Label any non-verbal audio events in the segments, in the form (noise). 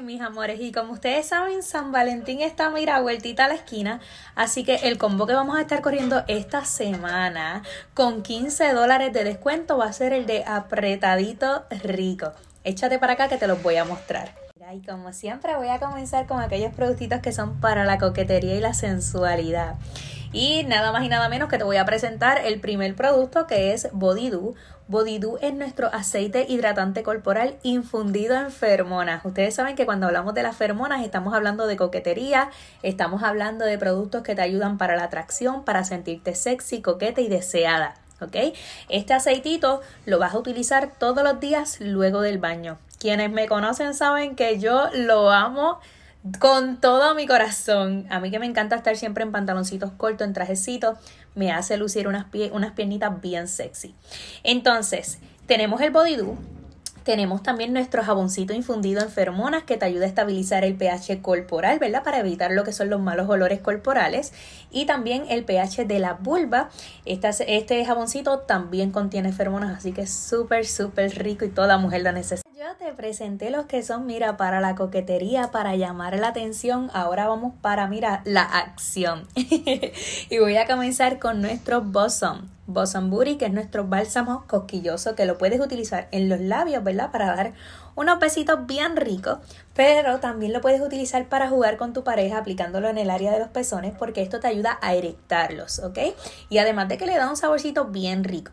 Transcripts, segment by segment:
mis amores, y como ustedes saben, San Valentín está, mira, vueltita a la esquina, así que el combo que vamos a estar corriendo esta semana con 15 dólares de descuento va a ser el de apretadito rico. Échate para acá que te los voy a mostrar. Y como siempre voy a comenzar con aquellos productitos que son para la coquetería y la sensualidad. Y nada más y nada menos que te voy a presentar el primer producto que es body Bodidoo es nuestro aceite hidratante corporal infundido en fermonas. Ustedes saben que cuando hablamos de las fermonas estamos hablando de coquetería, estamos hablando de productos que te ayudan para la atracción, para sentirte sexy, coqueta y deseada. ¿ok? Este aceitito lo vas a utilizar todos los días luego del baño. Quienes me conocen saben que yo lo amo con todo mi corazón. A mí que me encanta estar siempre en pantaloncitos cortos, en trajecitos, me hace lucir unas, unas piernitas bien sexy. Entonces, tenemos el bodydoo. Tenemos también nuestro jaboncito infundido en feromonas que te ayuda a estabilizar el pH corporal, ¿verdad? Para evitar lo que son los malos olores corporales. Y también el pH de la vulva. Este, jaboncito también contiene feromonas, así que es súper, súper rico y toda mujer la necesita te presenté los que son, mira, para la coquetería, para llamar la atención. Ahora vamos para, mira, la acción. (laughs) y voy a comenzar con nuestro bosom. Bosamburi, que es nuestro bálsamo cosquilloso, que lo puedes utilizar en los labios, ¿verdad? Para dar unos besitos bien ricos, pero también lo puedes utilizar para jugar con tu pareja aplicándolo en el área de los pezones, porque esto te ayuda a erectarlos, ¿ok? Y además de que le da un saborcito bien rico.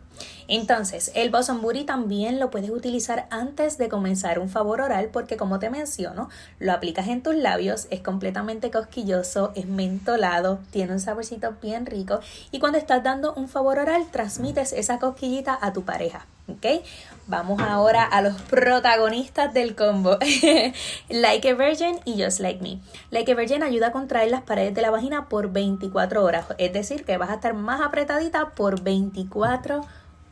Entonces, el Bosamburi también lo puedes utilizar antes de comenzar un favor oral, porque como te menciono, lo aplicas en tus labios, es completamente cosquilloso, es mentolado, tiene un saborcito bien rico, y cuando estás dando un favor oral, transmites esa cosquillita a tu pareja. ¿ok? Vamos ahora a los protagonistas del combo. (laughs) like a Virgin y Just Like Me. Like a Virgin ayuda a contraer las paredes de la vagina por 24 horas, es decir, que vas a estar más apretadita por 24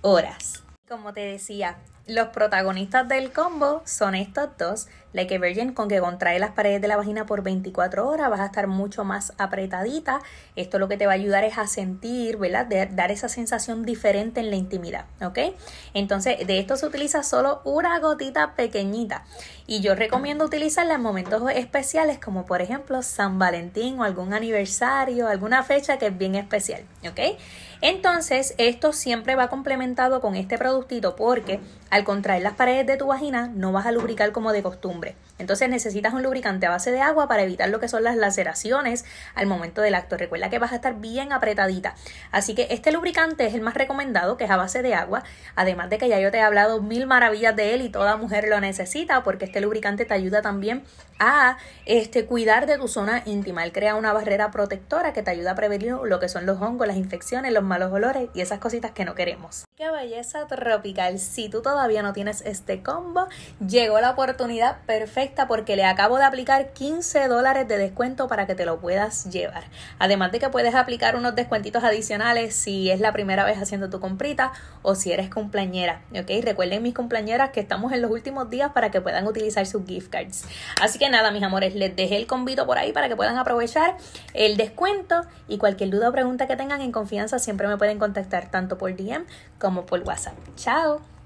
horas. Como te decía, los protagonistas del combo son estos dos. La que Virgin, con que contrae las paredes de la vagina por 24 horas, vas a estar mucho más apretadita. Esto lo que te va a ayudar es a sentir, ¿verdad? De dar esa sensación diferente en la intimidad, ¿ok? Entonces, de esto se utiliza solo una gotita pequeñita. Y yo recomiendo utilizarla en momentos especiales, como por ejemplo San Valentín o algún aniversario, alguna fecha que es bien especial, ¿ok? Entonces, esto siempre va complementado con este productito porque al contraer las paredes de tu vagina, no vas a lubricar como de costumbre. Entonces necesitas un lubricante a base de agua para evitar lo que son las laceraciones al momento del acto. Recuerda que vas a estar bien apretadita. Así que este lubricante es el más recomendado, que es a base de agua. Además de que ya yo te he hablado mil maravillas de él y toda mujer lo necesita porque este lubricante te ayuda también a este, cuidar de tu zona íntima. Él crea una barrera protectora que te ayuda a prevenir lo que son los hongos, las infecciones, los malos olores y esas cositas que no queremos. Qué belleza tropical. Si tú todavía no tienes este combo, llegó la oportunidad perfecta porque le acabo de aplicar 15 dólares de descuento para que te lo puedas llevar. Además de que puedes aplicar unos descuentitos adicionales si es la primera vez haciendo tu comprita o si eres cumpleañera. ¿ok? Recuerden mis cumpleañeras que estamos en los últimos días para que puedan utilizar sus gift cards. Así que nada, mis amores, les dejé el convito por ahí para que puedan aprovechar el descuento y cualquier duda o pregunta que tengan en confianza siempre me pueden contactar tanto por DM como como por WhatsApp. Chao.